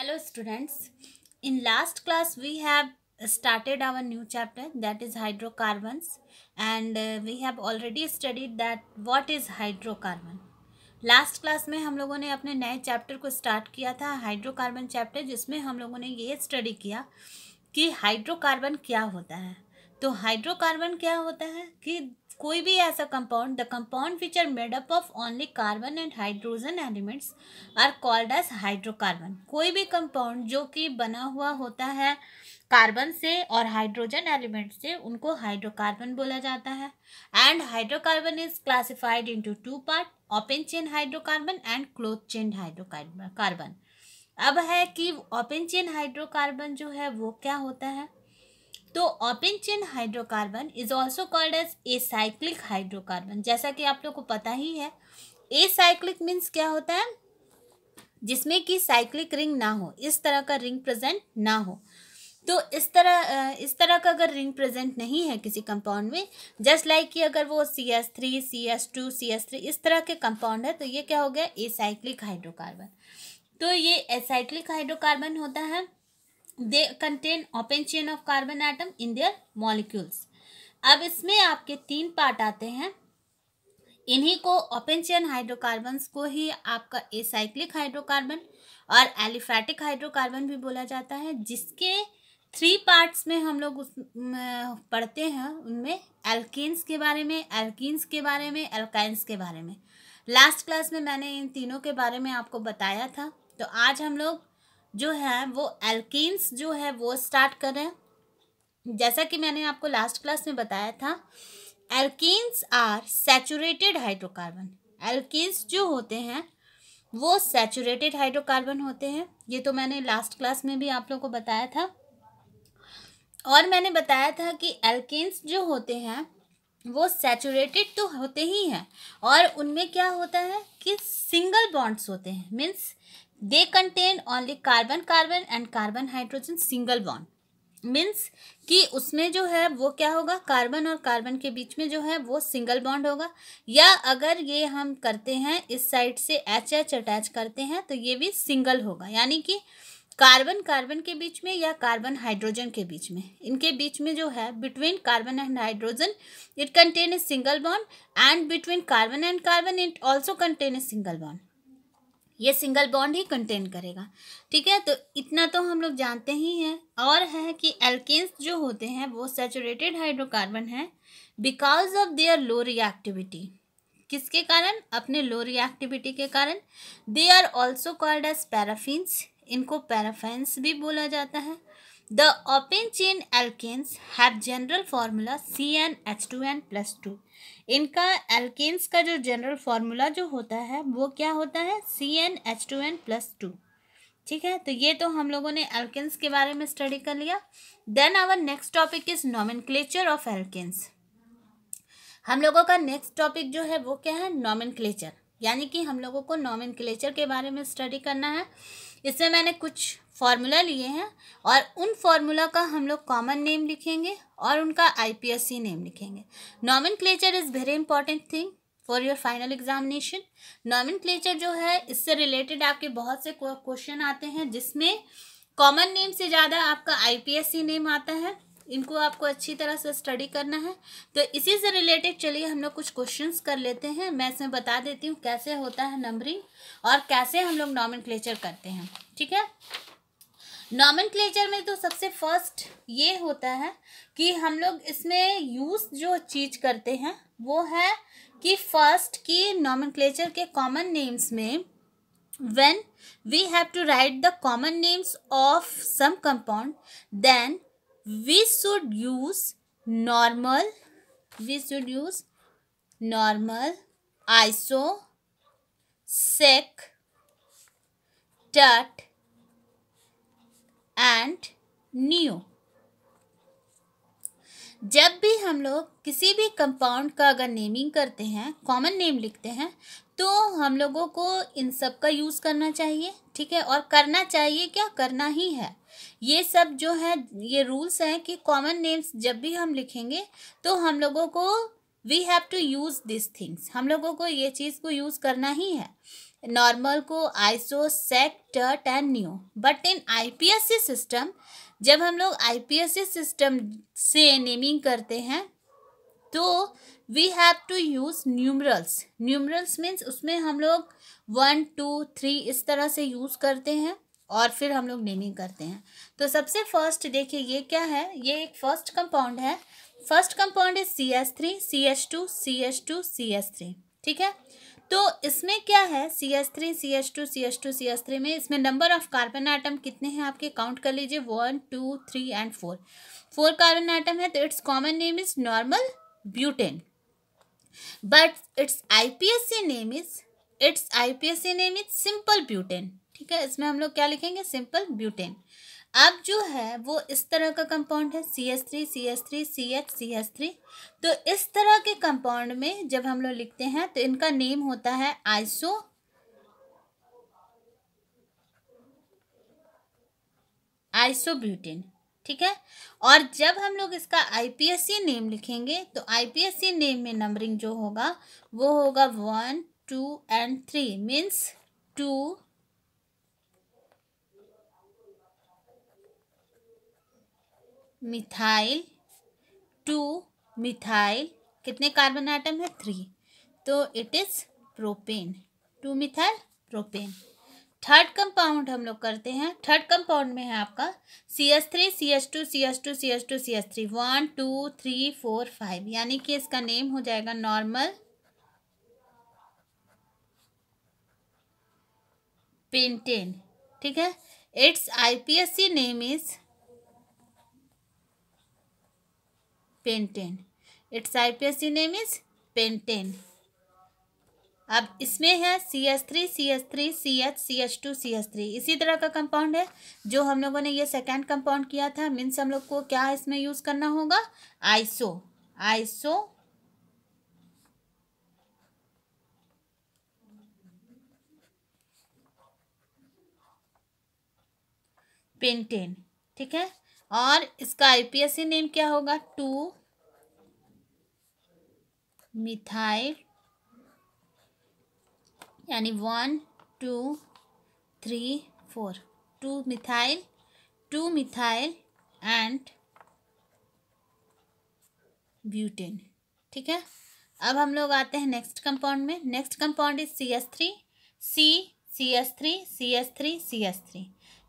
hello students in last class we have started our new chapter that is hydrocarbons and uh, we have already studied that what is hydrocarbon last class में हम लोगों ने अपने नए chapter को start किया था hydrocarbon chapter जिसमें हम लोगों ने ये स्टडी किया कि हाइड्रोकार्बन क्या होता है तो हाइड्रोकार्बन क्या होता है कि कोई भी ऐसा compound the compound which are made up of only carbon and hydrogen elements are called as hydrocarbon कोई भी कंपाउंड जो कि बना हुआ होता है कार्बन से और हाइड्रोजन एलिमेंट से उनको हाइड्रोकार्बन बोला जाता है and hydrocarbon is classified into two part open chain hydrocarbon and close chain hydrocarbon अब है कि ओपन चेन हाइड्रोकार्बन जो है वो क्या होता है तो open chain hydrocarbon is also called as acyclic hydrocarbon जैसा कि आप लोग को पता ही है ए साइक्लिक मीन्स क्या होता है जिसमें कि साइक्लिक रिंग ना हो इस तरह का रिंग प्रेजेंट ना हो तो इस तरह इस तरह का अगर रिंग प्रेजेंट नहीं है किसी कंपाउंड में जस्ट लाइक कि अगर वो C S three C S two C S three इस तरह के कंपाउंड है तो ये क्या हो गया ए साइक्लिक हाइड्रोकार्बन तो ये एसाइक्लिक हाइड्रोकार्बन होता है they contain open chain of carbon atom in their molecules अब इसमें आपके तीन पार्ट आते हैं इन्हीं को ओपन चेन हाइड्रोकार्बन्स को ही आपका एसाइक्लिक हाइड्रोकार्बन और एलिफैटिक हाइड्रोकार्बन भी बोला जाता है जिसके थ्री पार्ट्स में हम लोग उस पढ़ते हैं उनमें एल्किन्स के बारे में एल्किन्स के बारे में एल्काइंस के बारे में लास्ट क्लास में मैंने इन तीनों के बारे में आपको बताया था तो आज हम लोग जो है वो एल्किन्स जो है वो स्टार्ट करें जैसा कि मैंने आपको लास्ट क्लास में बताया था alkanes are saturated hydrocarbon alkanes जो होते हैं वो सैचुरेटेड हाइड्रोकार्बन होते हैं ये तो मैंने लास्ट क्लास में भी आप लोगों को बताया था और मैंने बताया था कि एल्किन्स जो होते हैं वो सैचुरेटेड तो होते ही हैं और उनमें क्या होता है कि सिंगल बॉन्ड्स होते हैं means they contain only carbon carbon and carbon hydrogen single bond means कि उसमें जो है वो क्या होगा कार्बन और कार्बन के बीच में जो है वो सिंगल बॉन्ड होगा या अगर ये हम करते हैं इस साइड से एच एच अटैच करते हैं तो ये भी सिंगल होगा यानी कि कार्बन कार्बन के बीच में या कार्बन हाइड्रोजन के बीच में इनके बीच में जो है between carbon and hydrogen it contain a single bond and between carbon and carbon it also contain a single bond ये सिंगल बॉन्ड ही कंटेन करेगा ठीक है तो इतना तो हम लोग जानते ही हैं और है कि एल्केन्स जो होते हैं वो सेचुरेटेड हाइड्रोकार्बन है because of their low reactivity किसके कारण अपने लो रिएक्टिविटी के कारण they are also called as paraffins इनको पैराफेंस भी बोला जाता है The open chain alkanes have general formula CnH2n plus two इनका एल्केन्स का जो जनरल फार्मूला जो होता है वो क्या होता है C N H two N plus two ठीक है तो ये तो हम लोगों ने एल्केन्स के बारे में स्टडी कर लिया then our next topic is nomenclature of alkanes हम लोगों का नेक्स्ट टॉपिक जो है वो क्या है नॉमन यानी कि हम लोगों को क्लेचर के बारे में स्टडी करना है इसमें मैंने कुछ फार्मूला लिए हैं और उन फार्मूला का हम लोग कॉमन नेम लिखेंगे और उनका आईपीएससी नेम लिखेंगे nomenclature is very important thing for your final examination nomenclature जो है इससे रिलेटेड आपके बहुत से क्वेश्चन आते हैं जिसमें कॉमन नेम से ज़्यादा आपका आईपीएससी नेम आता है इनको आपको अच्छी तरह से स्टडी करना है तो इसी से रिलेटेड चलिए हम लोग कुछ क्वेश्चंस कर लेते हैं मैं इसमें बता देती हूँ कैसे होता है नंबरिंग और कैसे हम लोग नॉमिन करते हैं ठीक है नॉमिन में तो सबसे फर्स्ट ये होता है कि हम लोग इसमें यूज़ जो चीज़ करते हैं वो है कि फर्स्ट की नॉमिन के कॉमन नेम्स में when we have to write the common names of some compound then we should use normal we should use normal iso sec tut and new जब भी हम लोग किसी भी कंपाउंड का अगर नेमिंग करते हैं कॉमन नेम लिखते हैं तो हम लोगों को इन सब का यूज़ करना चाहिए ठीक है और करना चाहिए क्या करना ही है ये सब जो है ये रूल्स हैं कि कॉमन नेम्स जब भी हम लिखेंगे तो हम लोगों को we have to use this things हम लोगों को ये चीज़ को यूज़ करना ही है नॉर्मल को iso sec tert and neo but in IUPAC system जब हम लोग आईपीएससी सिस्टम से नेमिंग करते हैं तो we have to use numerals numerals means उसमें हम लोग वन टू थ्री इस तरह से यूज़ करते हैं और फिर हम लोग नेमिंग करते हैं तो सबसे फर्स्ट देखिए ये क्या है ये एक फर्स्ट कंपाउंड है first compound is C S three C S two C S two C S three ठीक है तो इसमें क्या है C S three C S two C S two C S three में इसमें नंबर ऑफ कार्बन आइटम कितने हैं आपके काउंट कर लीजिए one two three and four four carbon atom है तो its common name is normal butane but its I P S C name is its I P S C name is simple butane ठीक है इसमें हम लोग क्या लिखेंगे simple butane अब जो है वो इस तरह का कंपाउंड है C S three C S three C H C S three तो इस तरह के कंपाउंड में जब हम लोग लिखते हैं तो इनका नेम होता है आइसो आइसो ब्यूटेन ठीक है और जब हम लोग इसका आईपीएससी नेम लिखेंगे तो आईपीएससी नेम में नंबरिंग जो होगा वो होगा one two and three means two methyl two methyl कितने कार्बन आइटम है थ्री तो it is propane two methyl propane third compound हम लोग करते हैं थर्ड कंपाउंड में है आपका C S three C S two C S two C S two C S three one two three four five यानी कि इसका नेम हो जाएगा नॉर्मल पेंटेन ठीक है its IUPAC name is pentane its I P S C name is pentane अब इसमें है C S three C S three C H C H two C S three इसी तरह का कंपाउंड है जो हम लोगों ने ये सेकेंड कंपाउंड किया था मीन्स हम लोग को क्या इसमें यूज़ करना होगा आइसो आइसो पेंटेन ठीक है और इसका आईपीएससी नेम क्या होगा टू मिथाइल यानी one two three four two methyl two methyl and butane ठीक है अब हम लोग आते हैं नेक्स्ट कंपाउंड में next compound is C S three C C S three C S three C S three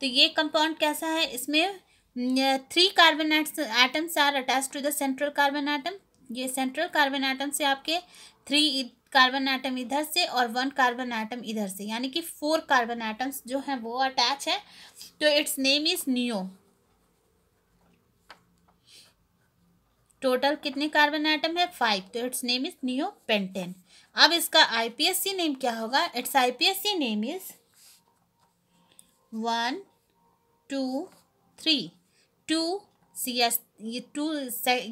तो ये कंपाउंड कैसा है इसमें three carbon atoms are attach to the central carbon atom ये सेंट्रल कार्बन एटम से आपके three carbon atom इधर से और वन कार्बन एटम इधर से यानी कि फोर कार्बन एटम्स जो हैं वो अटैच है तो its name is neo total कितने कार्बन एटम है फाइव तो its name is neo pentane अब इसका आईपीएससी नेम क्या होगा its IUPAC name is one two three two C S ये टू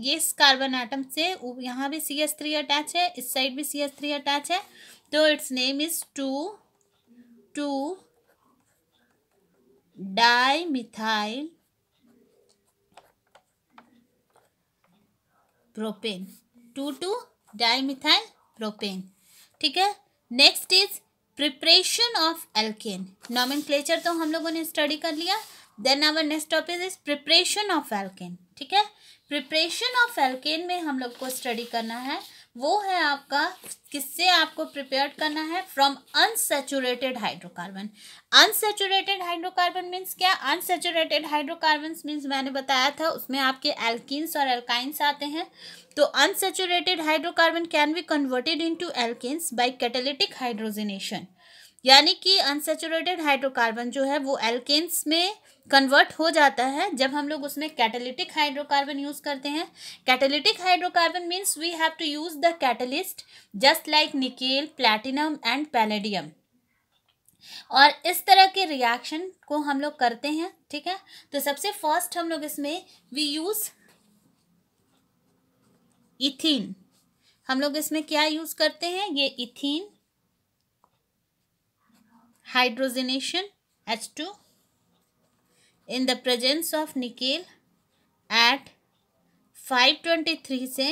ये कार्बन आइटम से यहाँ भी सी एस थ्री अटैच है इस साइड भी सी एस थ्री अटैच है तो its name is two two dimethyl propane two two dimethyl propane ठीक है next is preparation of alkane नॉमेन तो हम लोगों ने स्टडी कर लिया then our next topic is preparation of alkane ठीक है प्रिपरेशन ऑफ एल्केन में हम लोग को स्टडी करना है वो है आपका किससे आपको प्रिपेयर करना है from unsaturated hydrocarbon unsaturated hydrocarbon means क्या अनसेचुरेटेड हाइड्रोकार्बन मीन्स मैंने बताया था उसमें आपके एल्किन्स और एल्काइंस आते हैं तो unsaturated hydrocarbon can be converted to alkanes by catalytic hydrogenation यानी कि अनसेचुरेटेड हाइड्रोकार्बन जो है वो एल्केन्स में कन्वर्ट हो जाता है जब हम लोग उसमें कैटेलिटिक हाइड्रोकार्बन यूज़ करते हैं catalytic hydrocarbon means we have to use the catalyst just like nickel platinum and palladium और इस तरह के रिएक्शन को हम लोग करते हैं ठीक है तो सबसे फर्स्ट हम लोग इसमें वी यूज़ इथीन हम लोग इसमें क्या यूज़ करते हैं ये ethene hydrogenation H two in the presence of nickel at 523 से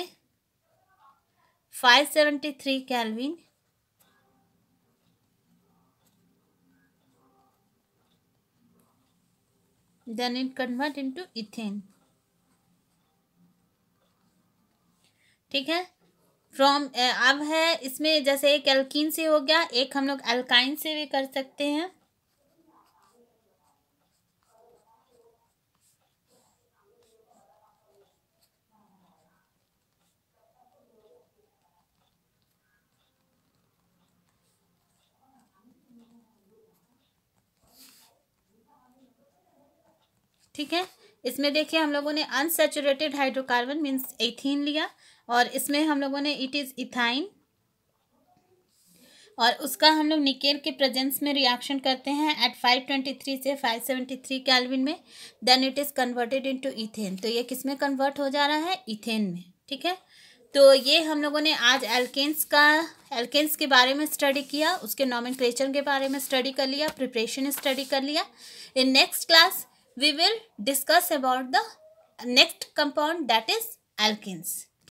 573 then then it convert into ethane ठीक है फ्रॉम eh, अब है इसमें जैसे एक एल्किन से हो गया एक हम लोग एल्काइन से भी कर सकते हैं ठीक है इसमें देखिए हम लोगों ने अनसेचुरेटेड हाइड्रोकार्बन मीन्स एथीन लिया और इसमें हम लोगों ने इट इज़ इथाइन और उसका हम लोग निकेल के प्रेजेंस में रिएक्शन करते हैं एट 523 से 573 कैल्विन में then it is converted into ethane तो ये किस में कन्वर्ट हो जा रहा है इथेन में ठीक है तो ये हम लोगों ने आज एल्केन्स का एल्केन्स के बारे में स्टडी किया उसके नॉमन के बारे में स्टडी कर लिया प्रिपरेशन स्टडी कर लिया in next class we will discuss about the next compound that is alkenes.